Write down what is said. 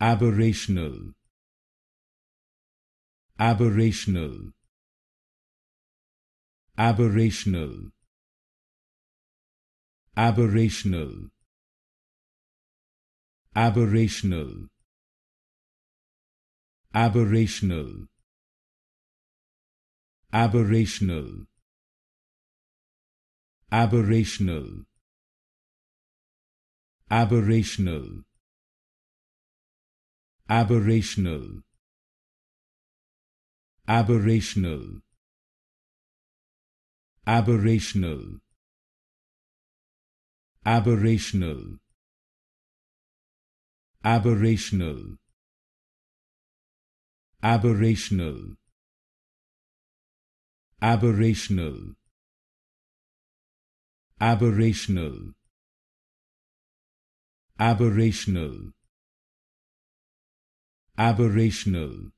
aberrational aberrational aberrational aberrational aberrational aberrational aberrational aberrational aberrational aberrational aberrational aberrational aberrational aberrational aberrational aberrational aberrational aberrational aberrational